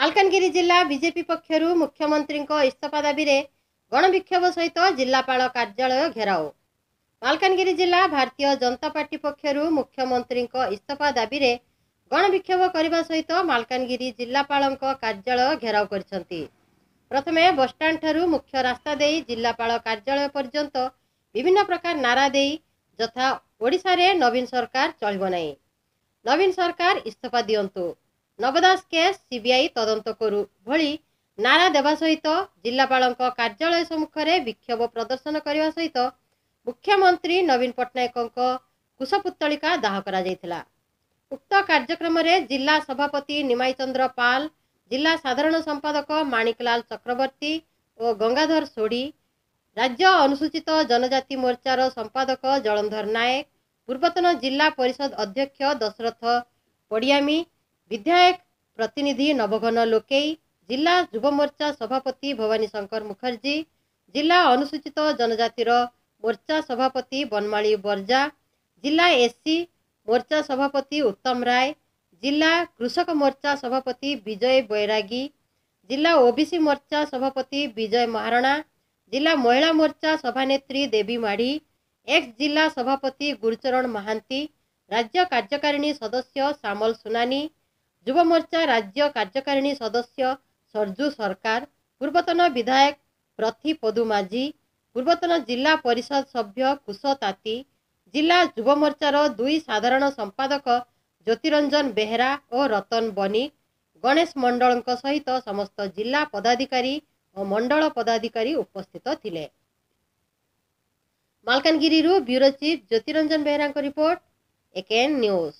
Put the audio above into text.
ମାଲକାନଗିରି ଜିଲ୍ଲା ବିଜେପି ପକ୍ଷରୁ ମୁଖ୍ୟମନ୍ତ୍ରୀଙ୍କ ଇସ୍ତଫା ଦାବିରେ ଗଣବିକ୍ଷୋଭ ସହିତ ଜିଲ୍ଲାପାଳ କାର୍ଯ୍ୟାଳୟ ଘେରାଉ ମାଲକାନଗିରି ଜିଲ୍ଲା ଭାରତୀୟ ଜନତା ପାର୍ଟି ପକ୍ଷରୁ ମୁଖ୍ୟମନ୍ତ୍ରୀଙ୍କ ଇସ୍ତଫା ଦାବିରେ ଗଣବିକ୍ଷୋଭ କରିବା ସହିତ ମାଲକାନଗିରି ଜିଲ୍ଲାପାଳଙ୍କ କାର୍ଯ୍ୟାଳୟ ଘେରାଉ କରିଛନ୍ତି ପ୍ରଥମେ ବସ୍ଷ୍ଟାଣ୍ଡଠାରୁ ମୁଖ୍ୟ ରାସ୍ତା ଦେଇ ଜିଲ୍ଲାପାଳ କାର୍ଯ୍ୟାଳୟ ପର୍ଯ୍ୟନ୍ତ ବିଭିନ୍ନ ପ୍ରକାର ନାରା ଦେଇ ଯଥା ଓଡ଼ିଶାରେ ନବୀନ ସରକାର ଚଳିବ ନାହିଁ ନବୀନ ସରକାର ଇସ୍ତଫା ଦିଅନ୍ତୁ ନବଦାସ କେସ୍ ସିବିଆଇ ତଦନ୍ତ କରୁ ଭଳି ନାରା ଦେବା ସହିତ ଜିଲ୍ଲାପାଳଙ୍କ କାର୍ଯ୍ୟାଳୟ ସମ୍ମୁଖରେ ବିକ୍ଷୋଭ ପ୍ରଦର୍ଶନ କରିବା ସହିତ ମୁଖ୍ୟମନ୍ତ୍ରୀ ନବୀନ ପଟ୍ଟନାୟକଙ୍କ କୁଶପୁତ୍ତଳିକା ଦାହ କରାଯାଇଥିଲା ଉକ୍ତ କାର୍ଯ୍ୟକ୍ରମରେ ଜିଲ୍ଲା ସଭାପତି ନିମାଇ ଚନ୍ଦ୍ର ପାଲ ଜିଲ୍ଲା ସାଧାରଣ ସମ୍ପାଦକ ମାଣିକଲାଲ ଚକ୍ରବର୍ତ୍ତୀ ଓ ଗଙ୍ଗାଧର ସୋଢ଼ି ରାଜ୍ୟ ଅନୁସୂଚିତ ଜନଜାତି ମୋର୍ଚ୍ଚାର ସମ୍ପାଦକ ଜଳନ୍ଧର ନାୟକ ପୂର୍ବତନ ଜିଲ୍ଲା ପରିଷଦ ଅଧ୍ୟକ୍ଷ ଦଶରଥ ପଡ଼ିଆମି विधायक प्रतिनिधि नवघन लोकै जिल्ला जुव मोर्चा सभापति भवानी शङ्कर मुखर्जी जिल्ला अनुसूचित जनजाति जनजातिर मोर्चा सभापति बनमाली बर्जा जिल्ला एससी मोर्चा सभापति उत्तम राई जिल्ला कृषक मोर्चा सभापति विजय बैरागी जिल्ला जाओिसि मोर्चा सभापति विजय महारणा जिल्ला महिला मोर्चा सभानेत्री देवी माढी एक्स जिल्ला सभापति गुरुचरण महान्ती राज्य कार्यकारिणी सदस्य सामल सुनानी ଯୁବମୋର୍ଚ୍ଚା ରାଜ୍ୟ କାର୍ଯ୍ୟକାରିଣୀ ସଦସ୍ୟ ସର୍ଜୁ ସରକାର ପୂର୍ବତନ ବିଧାୟକ ପ୍ରଥୀ ପଦୁମାଝୀ ପୂର୍ବତନ ଜିଲ୍ଲା ପରିଷଦ ସଭ୍ୟ କୁଶ ତାତି ଜିଲ୍ଲା ଯୁବମୋର୍ଚ୍ଚାର ଦୁଇ ସାଧାରଣ ସମ୍ପାଦକ ଜ୍ୟୋତିରଞ୍ଜନ ବେହେରା ଓ ରତନ ବନିକ ଗଣେଶ ମଣ୍ଡଳଙ୍କ ସହିତ ସମସ୍ତ ଜିଲ୍ଲା ପଦାଧିକାରୀ ଓ ମଣ୍ଡଳ ପଦାଧିକାରୀ ଉପସ୍ଥିତ ଥିଲେ ମାଲକାନଗିରିରୁ ବ୍ୟୁରୋ ଚିଫ୍ ଜ୍ୟୋତିରଞ୍ଜନ ବେହେରାଙ୍କ ରିପୋର୍ଟ ଏକେନ୍ ନ୍ୟୁଜ୍